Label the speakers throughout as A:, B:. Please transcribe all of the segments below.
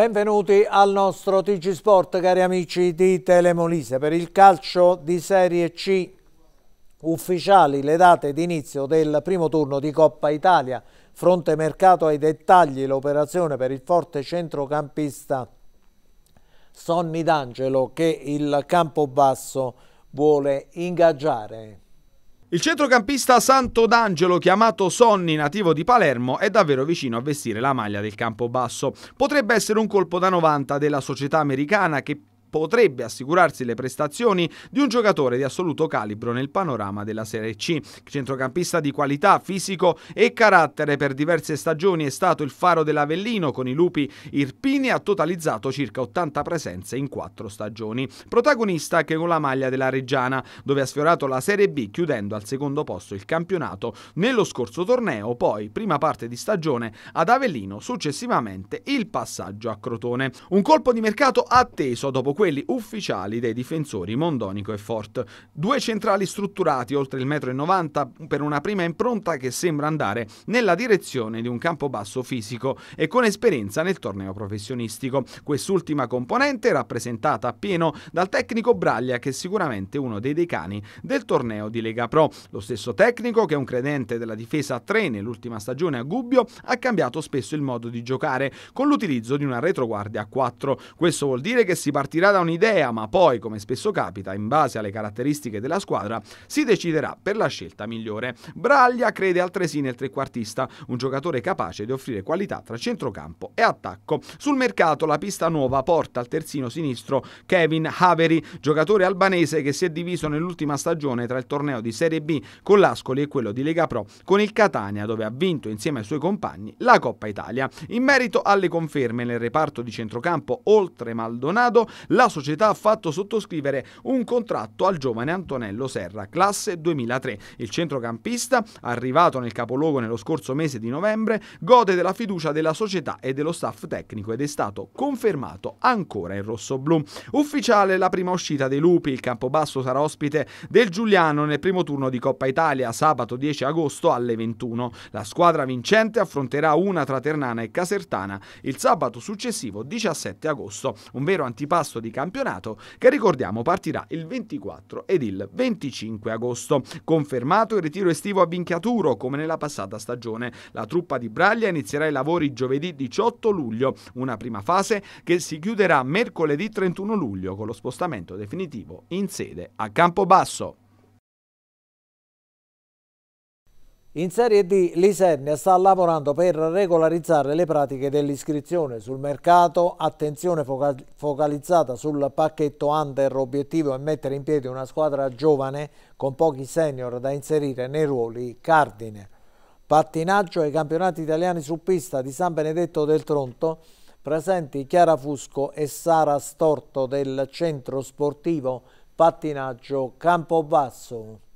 A: Benvenuti al nostro TG Sport, cari amici di Telemolise. Per il calcio di Serie C ufficiali le date d'inizio del primo turno di Coppa Italia. Fronte mercato ai dettagli l'operazione per il forte centrocampista Sonny D'Angelo che il Campobasso vuole ingaggiare.
B: Il centrocampista Santo D'Angelo, chiamato Sonny, nativo di Palermo, è davvero vicino a vestire la maglia del campo basso. Potrebbe essere un colpo da 90 della società americana che potrebbe assicurarsi le prestazioni di un giocatore di assoluto calibro nel panorama della Serie C. Centrocampista di qualità, fisico e carattere per diverse stagioni è stato il faro dell'Avellino con i lupi Irpini ha totalizzato circa 80 presenze in quattro stagioni. Protagonista anche con la maglia della Reggiana, dove ha sfiorato la Serie B chiudendo al secondo posto il campionato nello scorso torneo, poi prima parte di stagione ad Avellino, successivamente il passaggio a Crotone. Un colpo di mercato atteso dopo quelli ufficiali dei difensori Mondonico e Fort. Due centrali strutturati oltre il 1,90 m per una prima impronta che sembra andare nella direzione di un campo basso fisico e con esperienza nel torneo professionistico. Quest'ultima componente rappresentata appieno dal tecnico Braglia che è sicuramente uno dei decani del torneo di Lega Pro. Lo stesso tecnico che è un credente della difesa a 3 nell'ultima stagione a Gubbio ha cambiato spesso il modo di giocare con l'utilizzo di una retroguardia a 4. Questo vuol dire che si partirà già un'idea, ma poi, come spesso capita, in base alle caratteristiche della squadra, si deciderà per la scelta migliore. Braglia crede altresì nel trequartista, un giocatore capace di offrire qualità tra centrocampo e attacco. Sul mercato la pista nuova porta al terzino sinistro Kevin Haveri, giocatore albanese che si è diviso nell'ultima stagione tra il torneo di Serie B con l'Ascoli e quello di Lega Pro con il Catania, dove ha vinto insieme ai suoi compagni la Coppa Italia. In merito alle conferme nel reparto di centrocampo oltre Maldonado, la la società ha fatto sottoscrivere un contratto al giovane Antonello Serra, classe 2003. Il centrocampista, arrivato nel capoluogo nello scorso mese di novembre, gode della fiducia della società e dello staff tecnico ed è stato confermato ancora in rosso-blu. Ufficiale la prima uscita dei Lupi, il Campobasso sarà ospite del Giuliano nel primo turno di Coppa Italia sabato 10 agosto alle 21. La squadra vincente affronterà una tra Ternana e Casertana il sabato successivo 17 agosto, un vero antipasto di di campionato che ricordiamo partirà il 24 ed il 25 agosto. Confermato il ritiro estivo a Vinchiaturo come nella passata stagione. La truppa di Braglia inizierà i lavori giovedì 18 luglio, una prima fase che si chiuderà mercoledì 31
A: luglio con lo spostamento definitivo in sede a Campobasso. In Serie D l'Isernia sta lavorando per regolarizzare le pratiche dell'iscrizione sul mercato, attenzione focalizzata sul pacchetto under, obiettivo è mettere in piedi una squadra giovane con pochi senior da inserire nei ruoli cardine. Pattinaggio ai campionati italiani su pista di San Benedetto del Tronto, presenti Chiara Fusco e Sara Storto del Centro Sportivo Pattinaggio Campobasso.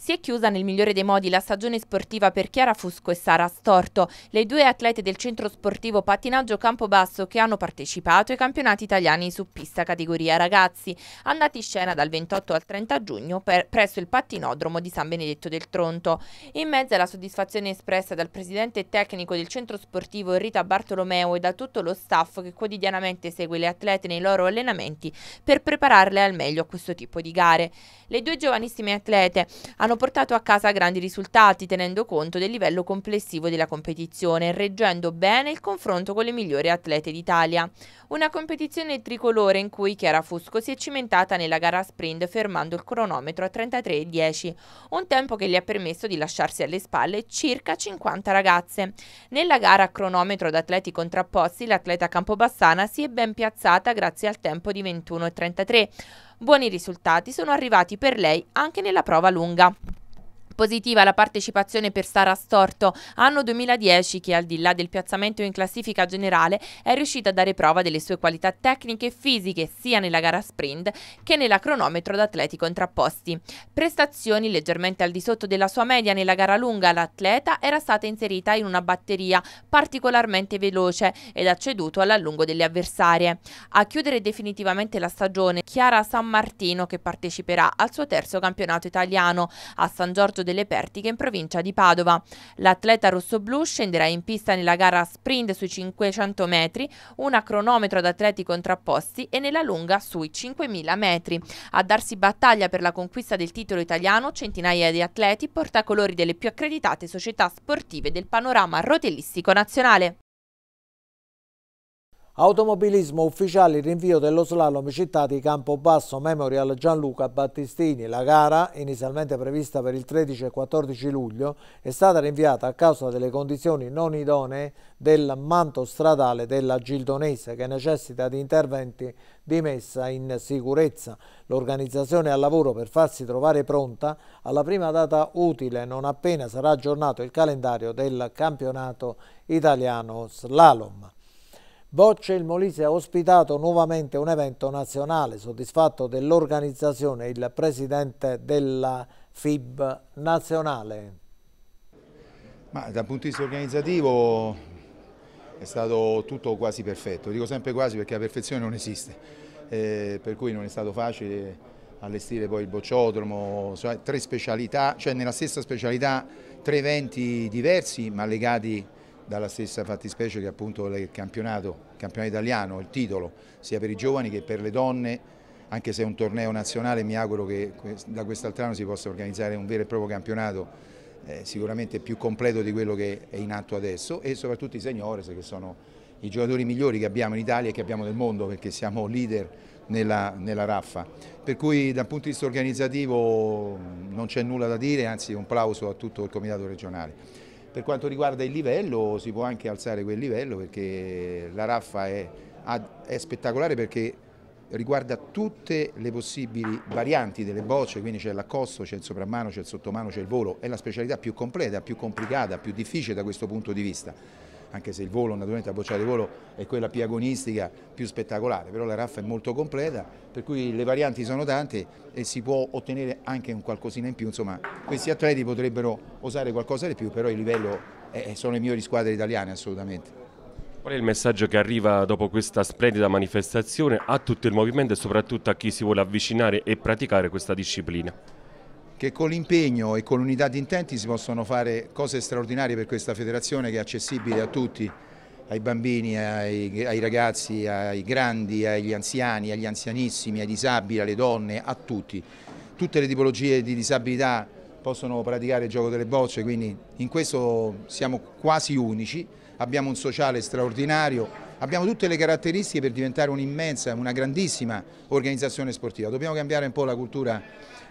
C: Si è chiusa nel migliore dei modi la stagione sportiva per Chiara Fusco e Sara Storto, le due atlete del centro sportivo pattinaggio Campobasso che hanno partecipato ai campionati italiani su pista categoria ragazzi, andati in scena dal 28 al 30 giugno per, presso il pattinodromo di San Benedetto del Tronto. In mezzo alla soddisfazione espressa dal presidente tecnico del centro sportivo Rita Bartolomeo e da tutto lo staff che quotidianamente segue le atlete nei loro allenamenti per prepararle al meglio a questo tipo di gare. Le due giovanissime atlete hanno hanno portato a casa grandi risultati tenendo conto del livello complessivo della competizione, reggendo bene il confronto con le migliori atlete d'Italia. Una competizione tricolore in cui Chiara Fusco si è cimentata nella gara sprint fermando il cronometro a 33,10, un tempo che gli ha permesso di lasciarsi alle spalle circa 50 ragazze. Nella gara a cronometro ad atleti contrapposti, l'atleta Campobassana si è ben piazzata grazie al tempo di 21,33. Buoni risultati sono arrivati per lei anche nella prova lunga. Positiva la partecipazione per Sara Storto, anno 2010 che al di là del piazzamento in classifica generale è riuscita a dare prova delle sue qualità tecniche e fisiche sia nella gara sprint che nella cronometro ad atleti contrapposti. Prestazioni leggermente al di sotto della sua media nella gara lunga, l'atleta era stata inserita in una batteria particolarmente veloce ed ha ceduto all'allungo delle avversarie. A chiudere definitivamente la stagione Chiara San Martino che parteciperà al suo terzo campionato italiano. A San Giorgio delle Pertiche in provincia di Padova. L'atleta rossoblu scenderà in pista nella gara sprint sui 500 metri, una cronometro ad atleti contrapposti e nella lunga sui 5000 metri. A darsi battaglia per la conquista del titolo italiano centinaia di atleti portacolori delle più accreditate società sportive del panorama rotellistico nazionale.
A: Automobilismo ufficiale, rinvio dello slalom città di Campobasso Memorial Gianluca Battistini. La gara, inizialmente prevista per il 13 e 14 luglio, è stata rinviata a causa delle condizioni non idonee del manto stradale della Gildonese che necessita di interventi di messa in sicurezza. L'organizzazione è al lavoro per farsi trovare pronta alla prima data utile non appena sarà aggiornato il calendario del campionato italiano slalom. Bocce il Molise ha ospitato nuovamente un evento nazionale, soddisfatto dell'organizzazione il presidente della FIB nazionale.
D: Ma dal punto di vista organizzativo è stato tutto quasi perfetto, dico sempre quasi perché la perfezione non esiste, eh, per cui non è stato facile allestire poi il bocciodromo, cioè tre specialità, cioè nella stessa specialità tre eventi diversi ma legati dalla stessa fattispecie che appunto il campionato, il campionato italiano, il titolo, sia per i giovani che per le donne, anche se è un torneo nazionale mi auguro che da quest'altrano si possa organizzare un vero e proprio campionato eh, sicuramente più completo di quello che è in atto adesso e soprattutto i seniores che sono i giocatori migliori che abbiamo in Italia e che abbiamo nel mondo perché siamo leader nella, nella raffa. Per cui dal punto di vista organizzativo non c'è nulla da dire, anzi un plauso a tutto il Comitato regionale. Per quanto riguarda il livello si può anche alzare quel livello perché la raffa è, è spettacolare perché riguarda tutte le possibili varianti delle bocce, quindi c'è l'accosto, c'è il sopramano, c'è il sottomano, c'è il volo, è la specialità più completa, più complicata, più difficile da questo punto di vista anche se il volo, naturalmente la bocciata di volo è quella più agonistica, più spettacolare, però la raffa è molto completa, per cui le varianti sono tante e si può ottenere anche un qualcosina in più, insomma questi atleti potrebbero osare qualcosa di più, però il livello è, sono le migliori squadre italiane assolutamente.
E: Qual è il messaggio che arriva dopo questa splendida manifestazione a tutto il movimento e soprattutto a chi si vuole avvicinare e praticare questa disciplina?
D: che con l'impegno e con l'unità di intenti si possono fare cose straordinarie per questa federazione che è accessibile a tutti, ai bambini, ai, ai ragazzi, ai grandi, agli anziani, agli anzianissimi, ai disabili, alle donne, a tutti. Tutte le tipologie di disabilità possono praticare il gioco delle bocce, quindi in questo siamo quasi unici, abbiamo un sociale straordinario abbiamo tutte le caratteristiche per diventare un'immensa, una grandissima organizzazione sportiva. Dobbiamo cambiare un po' la cultura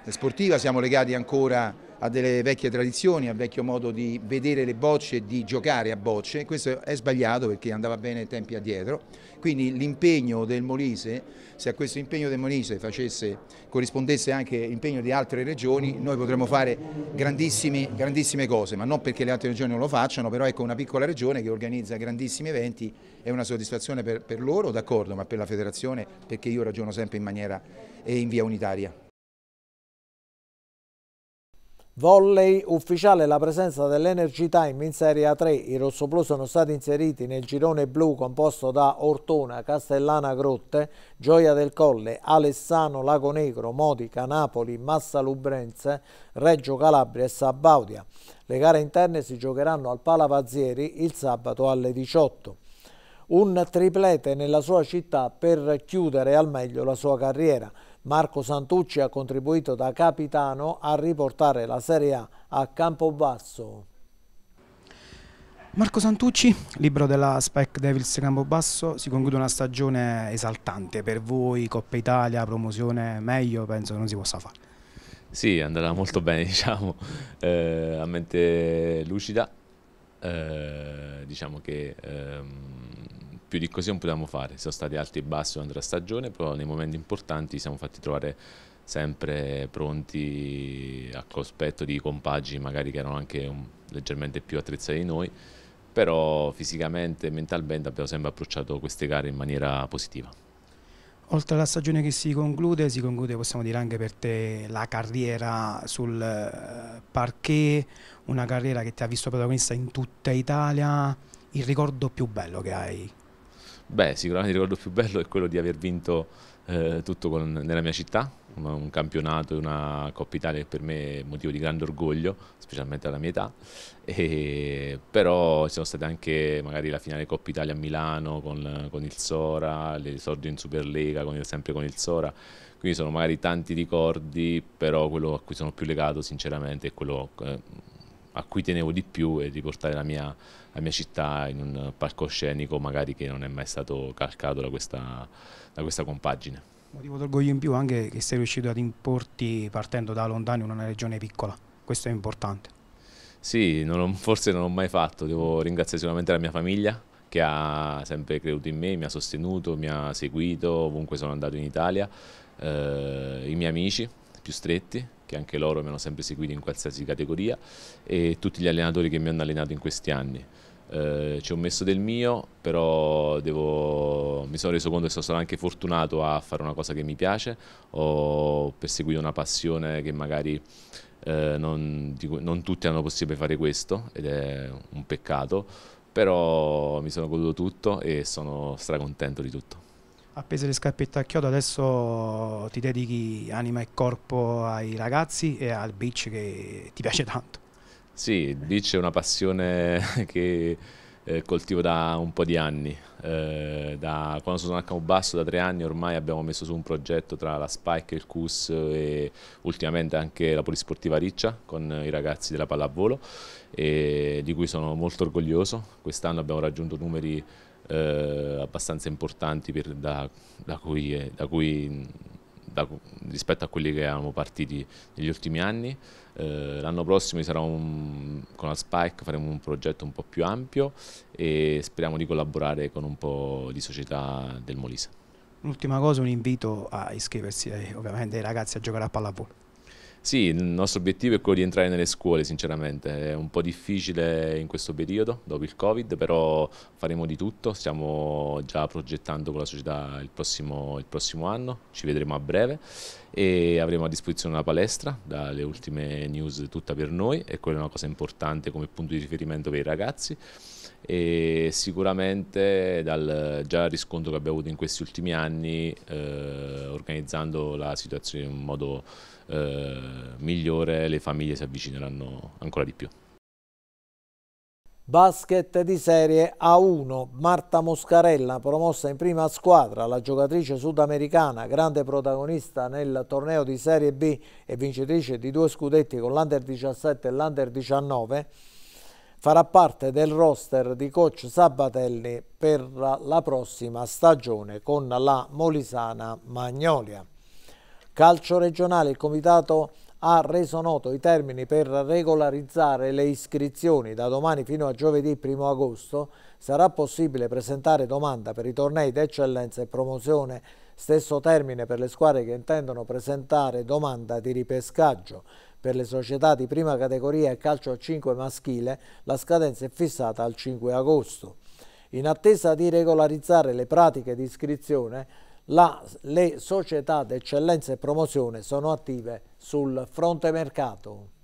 D: sportiva, siamo legati ancora a delle vecchie tradizioni, al vecchio modo di vedere le bocce e di giocare a bocce, questo è sbagliato perché andava bene tempi addietro, quindi l'impegno del Molise, se a questo impegno del Molise facesse, corrispondesse anche l'impegno di altre regioni, noi potremmo fare grandissime, grandissime cose, ma non perché le altre regioni non lo facciano, però ecco una piccola regione che organizza grandissimi eventi è una soddisfazione per, per loro, d'accordo, ma per la federazione perché io ragiono
A: sempre in maniera e in via unitaria. Volley ufficiale la presenza dell'Energy Time in Serie A3. I rossoblù sono stati inseriti nel girone blu composto da Ortona, Castellana Grotte, Gioia del Colle, Alessano, Lagonegro, Modica, Napoli, Massa Lubrense, Reggio Calabria e Sabaudia. Le gare interne si giocheranno al Palavazieri il sabato alle 18. Un triplete nella sua città per chiudere al meglio la sua carriera. Marco Santucci ha contribuito da capitano a riportare la Serie A a Campobasso.
F: Marco Santucci, libro della Spec Devils Campobasso, si conclude una stagione esaltante per voi, Coppa Italia, promozione meglio, penso che non si possa fare.
G: Sì, è andata molto bene, diciamo, eh, a mente lucida, eh, diciamo che... Ehm più di così non potevamo fare, ci sono stati alti e bassi durante la stagione, però nei momenti importanti siamo fatti trovare sempre pronti a cospetto di compagni magari che erano anche un, leggermente più attrezzati di noi, però fisicamente e mentalmente abbiamo sempre approcciato queste gare in maniera positiva.
F: Oltre alla stagione che si conclude, si conclude possiamo dire anche per te la carriera sul eh, parquet, una carriera che ti ha visto protagonista in tutta Italia, il ricordo più bello che hai
G: Beh, sicuramente il ricordo più bello è quello di aver vinto eh, tutto con, nella mia città, un, un campionato e una Coppa Italia che per me è motivo di grande orgoglio, specialmente alla mia età, e, però ci sono state anche magari la finale Coppa Italia a Milano con, con il Sora, le l'esordio in Superlega con, sempre con il Sora, quindi sono magari tanti ricordi, però quello a cui sono più legato sinceramente è quello... Eh, a cui tenevo di più e di portare la mia, la mia città in un palcoscenico magari che non è mai stato calcato da questa, da questa compagine.
F: Motivo d'orgoglio in più anche che sei riuscito ad importi partendo da lontano in una regione piccola, questo è importante.
G: Sì, non ho, forse non l'ho mai fatto, devo ringraziare sicuramente la mia famiglia che ha sempre creduto in me, mi ha sostenuto, mi ha seguito ovunque sono andato in Italia, eh, i miei amici più stretti che anche loro mi hanno sempre seguito in qualsiasi categoria, e tutti gli allenatori che mi hanno allenato in questi anni. Eh, ci ho messo del mio, però devo... mi sono reso conto che sono stato anche fortunato a fare una cosa che mi piace, ho perseguito una passione che magari eh, non, non tutti hanno possibile fare questo ed è un peccato, però mi sono goduto tutto e sono stracontento di tutto.
F: Appese le scarpette a chiodo, adesso ti dedichi anima e corpo ai ragazzi e al beach che ti
G: piace tanto. Sì, il beach è una passione che eh, coltivo da un po' di anni. Eh, da quando sono a Campobasso, da tre anni ormai, abbiamo messo su un progetto tra la Spike, il CUS e ultimamente anche la Polisportiva Riccia con i ragazzi della pallavolo, di cui sono molto orgoglioso. Quest'anno abbiamo raggiunto numeri eh, abbastanza importanti per, da, da cui, da cui da, rispetto a quelli che erano partiti negli ultimi anni. Eh, l'anno prossimo un, con la Spike faremo un progetto un po' più ampio e speriamo di collaborare con un po' di società del Molise.
F: L'ultima cosa, un invito a iscriversi eh, ovviamente ai ragazzi a giocare a pallavolo.
G: Sì, il nostro obiettivo è quello di entrare nelle scuole, sinceramente. È un po' difficile in questo periodo, dopo il Covid, però faremo di tutto. Stiamo già progettando con la società il prossimo, il prossimo anno, ci vedremo a breve e avremo a disposizione una palestra, dalle ultime news tutta per noi e quella è una cosa importante come punto di riferimento per i ragazzi e sicuramente dal già riscontro che abbiamo avuto in questi ultimi anni eh, organizzando la situazione in un modo eh, migliore le famiglie si avvicineranno ancora di più.
A: Basket di serie A1, Marta Moscarella promossa in prima squadra, la giocatrice sudamericana, grande protagonista nel torneo di serie B e vincitrice di due scudetti con l'Under 17 e l'Under 19, farà parte del roster di coach Sabatelli per la prossima stagione con la Molisana Magnolia. Calcio regionale, il comitato ha reso noto i termini per regolarizzare le iscrizioni da domani fino a giovedì 1 agosto. Sarà possibile presentare domanda per i tornei d'eccellenza e promozione Stesso termine per le squadre che intendono presentare domanda di ripescaggio. Per le società di prima categoria e calcio a 5 maschile la scadenza è fissata al 5 agosto. In attesa di regolarizzare le pratiche di iscrizione, la, le società d'eccellenza e promozione sono attive sul fronte mercato.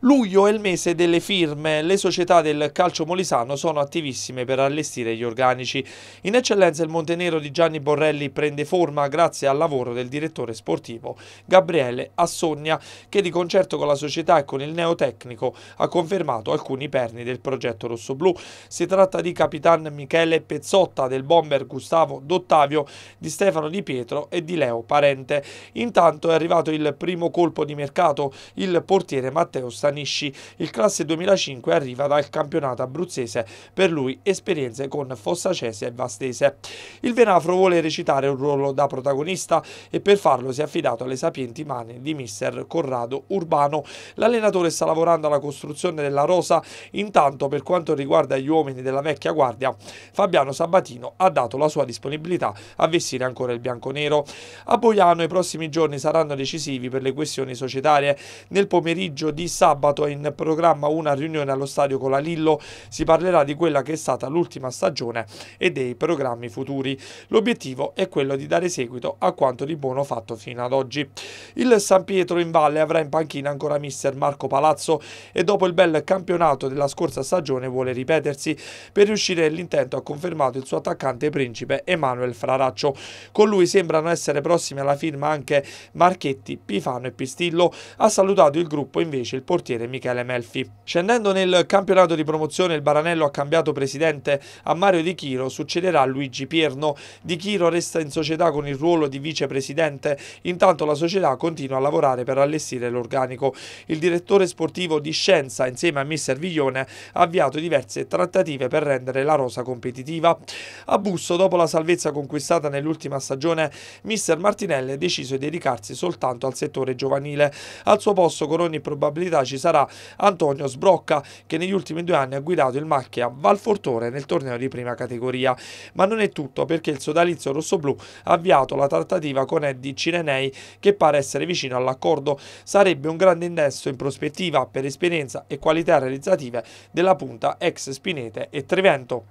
H: Luglio è il mese delle firme, le società del calcio molisano sono attivissime per allestire gli organici. In eccellenza il Montenero di Gianni Borrelli prende forma grazie al lavoro del direttore sportivo Gabriele Assogna che di concerto con la società e con il neotecnico ha confermato alcuni perni del progetto rossoblù. Si tratta di Capitan Michele Pezzotta, del bomber Gustavo D'Ottavio, di Stefano Di Pietro e di Leo Parente. Intanto è arrivato il primo colpo di mercato, il portiere Matteo Stanini Stanisci. Il classe 2005 arriva dal campionato abruzzese, per lui esperienze con Fossacese e Vastese. Il Venafro vuole recitare un ruolo da protagonista e per farlo si è affidato alle sapienti mani di mister Corrado Urbano. L'allenatore sta lavorando alla costruzione della rosa, intanto per quanto riguarda gli uomini della vecchia guardia, Fabiano Sabatino ha dato la sua disponibilità a vestire ancora il bianconero. A Boiano i prossimi giorni saranno decisivi per le questioni societarie. Nel pomeriggio di sabato sabato è in programma una riunione allo stadio con la Lillo. Si parlerà di quella che è stata l'ultima stagione e dei programmi futuri. L'obiettivo è quello di dare seguito a quanto di buono fatto fino ad oggi. Il San Pietro in Valle avrà in panchina ancora mister Marco Palazzo e dopo il bel campionato della scorsa stagione vuole ripetersi. Per riuscire l'intento ha confermato il suo attaccante principe Emanuel Fraraccio. Con lui sembrano essere prossimi alla firma anche Marchetti, Pifano e Pistillo. Ha salutato il gruppo invece il portiere portiere Michele Melfi. Scendendo nel campionato di promozione il Baranello ha cambiato presidente a Mario Di Chiro, succederà a Luigi Pierno. Di Chiro resta in società con il ruolo di vicepresidente, intanto la società continua a lavorare per allestire l'organico. Il direttore sportivo di Scienza insieme a Mister Viglione ha avviato diverse trattative per rendere la rosa competitiva. A Busso, dopo la salvezza conquistata nell'ultima stagione, Mister Martinelli ha deciso di dedicarsi soltanto al settore giovanile. Al suo posto con ogni probabilità ci ci sarà Antonio Sbrocca che negli ultimi due anni ha guidato il Macchia Valfortore nel torneo di prima categoria. Ma non è tutto perché il sodalizio rossoblù ha avviato la trattativa con Eddie Cirenei che pare essere vicino all'accordo. Sarebbe un grande innesso in prospettiva per esperienza e qualità realizzative della punta ex Spinete e Trevento.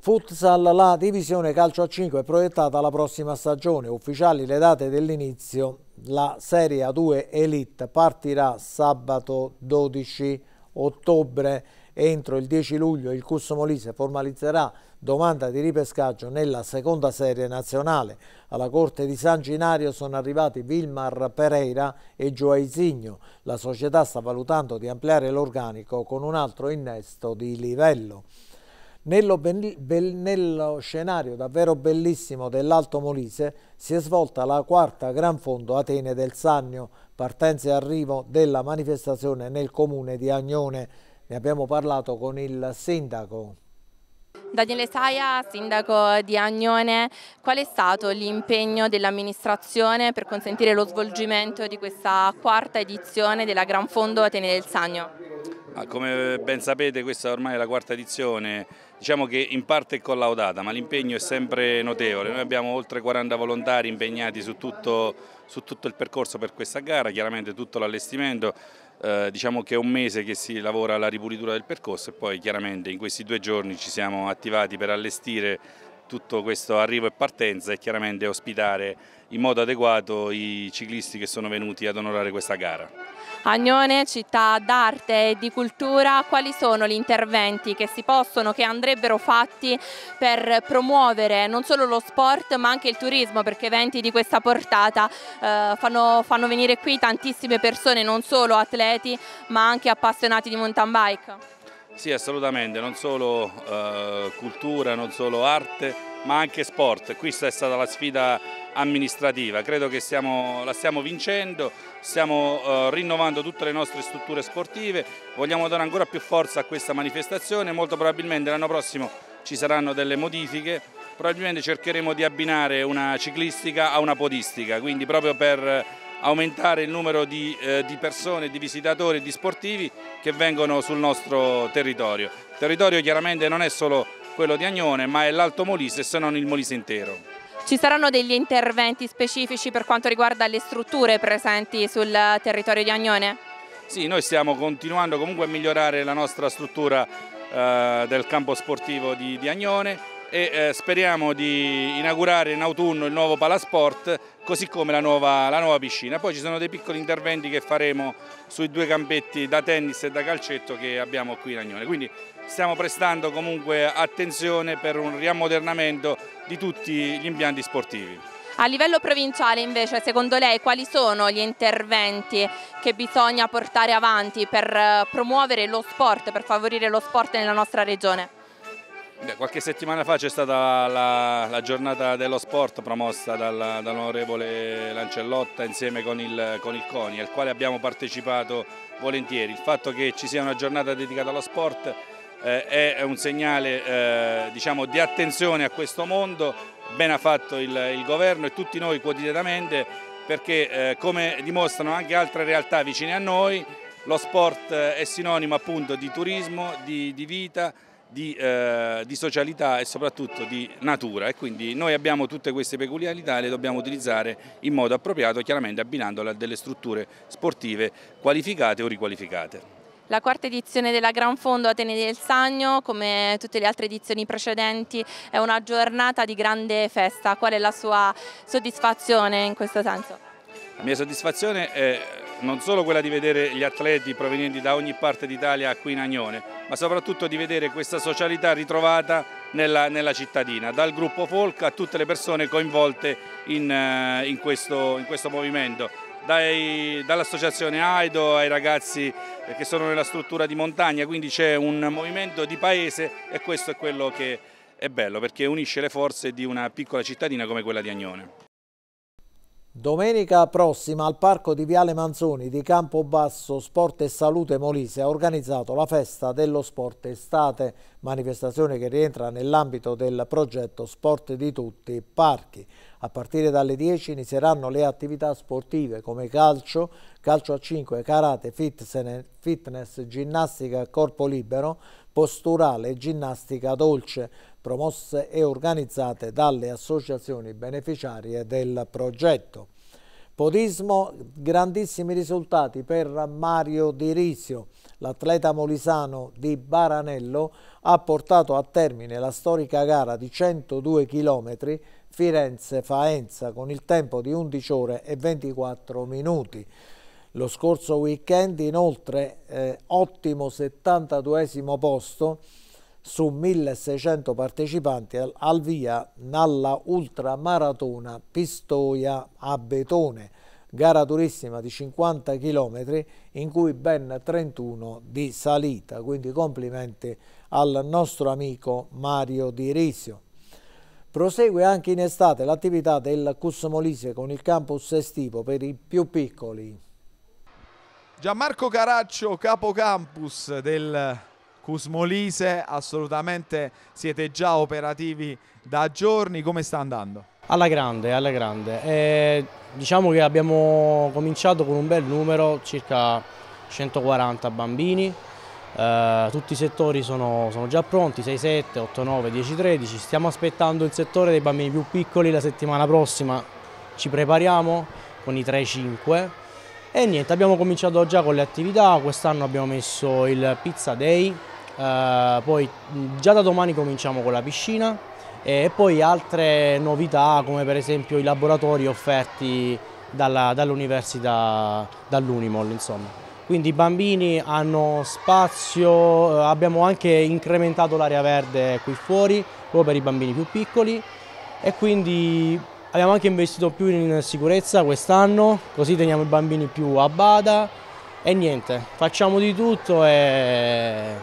A: Futsal, la divisione calcio a 5 è proiettata alla prossima stagione, ufficiali le date dell'inizio la Serie A2 Elite partirà sabato 12 ottobre entro il 10 luglio il Cusso Molise formalizzerà domanda di ripescaggio nella seconda serie nazionale. Alla Corte di San Ginario sono arrivati Vilmar Pereira e Gioaizinho. La società sta valutando di ampliare l'organico con un altro innesto di livello. Nello, bel, nello, scenario davvero bellissimo dell'Alto Molise si è svolta la quarta Gran Fondo Atene del Sannio, partenza e arrivo della manifestazione nel comune di Agnone. Ne abbiamo parlato con il sindaco.
C: Daniele Saia, sindaco di Agnone, qual è stato l'impegno dell'amministrazione per consentire lo svolgimento di questa quarta edizione della Gran Fondo Atene del Sannio?
E: Come ben sapete questa ormai è la quarta edizione diciamo che in parte è collaudata, ma l'impegno è sempre notevole. Noi abbiamo oltre 40 volontari impegnati su tutto, su tutto il percorso per questa gara, chiaramente tutto l'allestimento. Eh, diciamo che è un mese che si lavora alla ripulitura del percorso e poi chiaramente in questi due giorni ci siamo attivati per allestire tutto questo arrivo e partenza e chiaramente ospitare in modo adeguato i ciclisti che sono venuti ad onorare questa gara.
C: Agnone, città d'arte e di cultura, quali sono gli interventi che si possono, che andrebbero fatti per promuovere non solo lo sport ma anche il turismo perché eventi di questa portata eh, fanno, fanno venire qui tantissime persone, non solo atleti ma anche appassionati di mountain bike?
E: Sì, assolutamente, non solo eh, cultura, non solo arte, ma anche sport. Questa è stata la sfida amministrativa, credo che stiamo, la stiamo vincendo, stiamo eh, rinnovando tutte le nostre strutture sportive, vogliamo dare ancora più forza a questa manifestazione, molto probabilmente l'anno prossimo ci saranno delle modifiche, probabilmente cercheremo di abbinare una ciclistica a una podistica, quindi proprio per aumentare il numero di, eh, di persone, di visitatori e di sportivi che vengono sul nostro territorio. Il territorio chiaramente non è solo quello di Agnone ma è l'Alto Molise se non il Molise intero.
C: Ci saranno degli interventi specifici per quanto riguarda le strutture presenti sul territorio di Agnone?
E: Sì, noi stiamo continuando comunque a migliorare la nostra struttura eh, del campo sportivo di, di Agnone e eh, speriamo di inaugurare in autunno il nuovo Palasport così come la nuova, la nuova, piscina. Poi ci sono dei piccoli interventi che faremo sui due campetti da tennis e da calcetto che abbiamo qui in Agnone. Quindi stiamo prestando comunque attenzione per un riammodernamento di tutti gli impianti sportivi.
C: A livello provinciale invece, secondo lei quali sono gli interventi che bisogna portare avanti per eh, promuovere lo sport, per favorire lo sport nella nostra regione?
E: Qualche settimana fa c'è stata la, la, giornata dello sport promossa dal, dall'onorevole Lancellotta insieme con il, con il CONI, al quale abbiamo partecipato volentieri. Il fatto che ci sia una giornata dedicata allo sport eh, è un segnale eh, diciamo, di attenzione a questo mondo, ben ha fatto il, il governo e tutti noi quotidianamente perché eh, come dimostrano anche altre realtà vicine a noi lo sport eh, è sinonimo appunto di turismo, di, di vita, di, eh, di, socialità e soprattutto di natura e quindi noi abbiamo tutte queste peculiarità e le dobbiamo utilizzare in modo appropriato, chiaramente abbinandole a delle strutture sportive qualificate o riqualificate.
C: La quarta edizione della Gran Fondo Atene del Sagno, come tutte le altre edizioni precedenti, è una giornata di grande festa. Qual è la sua soddisfazione in questo senso?
E: La mia soddisfazione è non solo quella di vedere gli atleti provenienti da ogni parte d'Italia qui in Agnone, ma soprattutto di vedere questa socialità ritrovata nella, nella cittadina, dal gruppo folk a tutte le persone coinvolte in, eh, in, questo, in questo movimento dall'associazione AIDO ai ragazzi eh, che sono nella struttura di montagna, quindi c'è un movimento di paese e questo è quello che è bello perché unisce le forze di una piccola cittadina come quella di Agnone.
A: Domenica prossima al parco di Viale Manzoni di Campobasso Sport e Salute Molise ha organizzato la festa dello sport estate, manifestazione che rientra nell'ambito del progetto Sport di tutti Parchi. A partire dalle 10 inizieranno le attività sportive come calcio, calcio a 5, karate, fitness, ginnastica a corpo libero, posturale e ginnastica dolce, promosse e organizzate dalle associazioni beneficiarie del progetto. Podismo, grandissimi risultati per Mario Di L'atleta molisano di Baranello ha portato a termine la storica gara di 102 km Firenze-Faenza con il tempo di 11 ore e 24 minuti. Lo scorso weekend inoltre eh, ottimo 72esimo posto su 1600 partecipanti al, al via Nalla Ultramaratona Pistoia a Betone, gara durissima di 50 km in cui ben 31 di salita, quindi complimenti al nostro amico Mario Di Risio. Prosegue anche in estate l'attività del Cus Molise con il campus estivo per i più piccoli.
B: Gianmarco Caraccio, capo campus del Cusmolise, assolutamente siete già operativi da giorni, come sta andando? Alla
I: grande, alla grande. Eh, diciamo che abbiamo cominciato con un bel numero, circa 140 bambini, eh, tutti i settori sono, sono già pronti, 6, 7, 8, 9, 10, 13, stiamo aspettando il settore dei bambini più piccoli la settimana prossima, ci prepariamo con i 3, 5, e niente, abbiamo cominciato già con le attività, quest'anno abbiamo messo il Pizza Day, eh, poi già da domani cominciamo con la piscina e poi altre novità come per esempio i laboratori offerti dall'università, dall dall'Unimol insomma. Quindi i bambini hanno spazio, eh, abbiamo anche incrementato l'area verde qui fuori, proprio per i bambini più piccoli e quindi Abbiamo anche investito più in sicurezza quest'anno, così teniamo i bambini più a bada e niente, facciamo di tutto e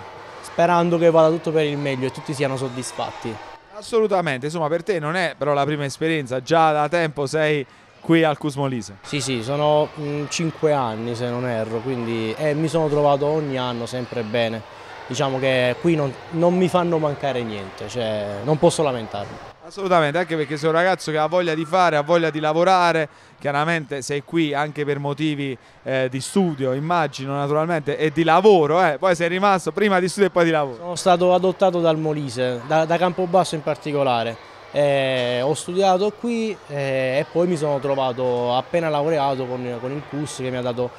I: sperando che vada tutto per
B: il meglio e tutti siano soddisfatti. Assolutamente, insomma per te non è però la prima esperienza, già da tempo sei qui al Cusmolise. Sì, sì, sono 5 mm, anni se non
I: erro, quindi eh, mi sono trovato ogni anno sempre bene. Diciamo che qui non, non mi fanno mancare niente, cioè non posso lamentarmi.
B: Assolutamente, anche perché sei un ragazzo che ha voglia di fare, ha voglia di lavorare, chiaramente sei qui anche per motivi eh, di studio, immagino naturalmente, e di lavoro, eh. poi sei rimasto prima di studio e poi di lavoro. Sono stato
I: adottato dal Molise, da, da Campobasso in particolare, eh, ho studiato qui eh, e poi mi sono trovato appena laureato con, con il CUS che mi ha dato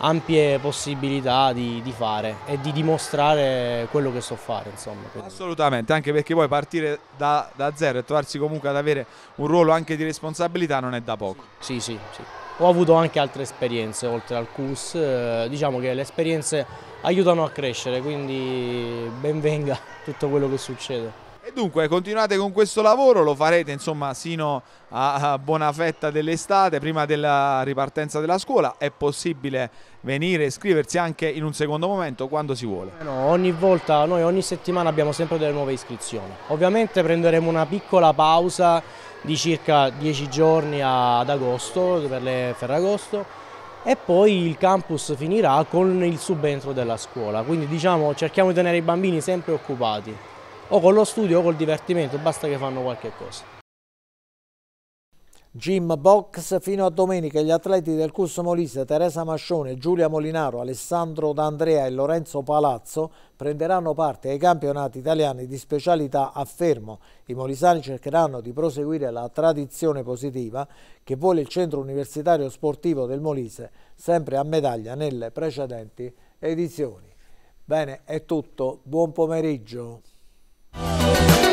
B: ampie possibilità di, di, fare e di dimostrare quello che so fare. Insomma. Assolutamente, anche perché poi partire da, da, zero e trovarsi comunque ad avere un ruolo anche di responsabilità non è da poco. Sì, sì, sì. Ho avuto anche altre esperienze oltre al CUS,
I: eh, diciamo che le esperienze aiutano a crescere, quindi benvenga tutto
B: quello che succede. E dunque continuate con questo lavoro, lo farete insomma sino a buona fetta dell'estate, prima della ripartenza della scuola. È possibile venire e iscriversi anche in un secondo momento quando si vuole? Eh no, ogni volta, noi ogni settimana abbiamo
I: sempre delle nuove iscrizioni. Ovviamente prenderemo una piccola pausa di circa 10 giorni ad agosto, per le Ferragosto e poi il campus finirà con il subentro della scuola, quindi diciamo cerchiamo di tenere i bambini sempre occupati
A: o con lo studio o col divertimento, basta che fanno qualche cosa. Gym Box fino a domenica gli atleti del Curso Molise Teresa Mascione, Giulia Molinaro, Alessandro D'Andrea e Lorenzo Palazzo prenderanno parte ai campionati italiani di specialità a Fermo. I molisani cercheranno di proseguire la tradizione positiva che vuole il centro universitario sportivo del Molise, sempre a medaglia nelle precedenti edizioni. Bene, è tutto. Buon pomeriggio. oh.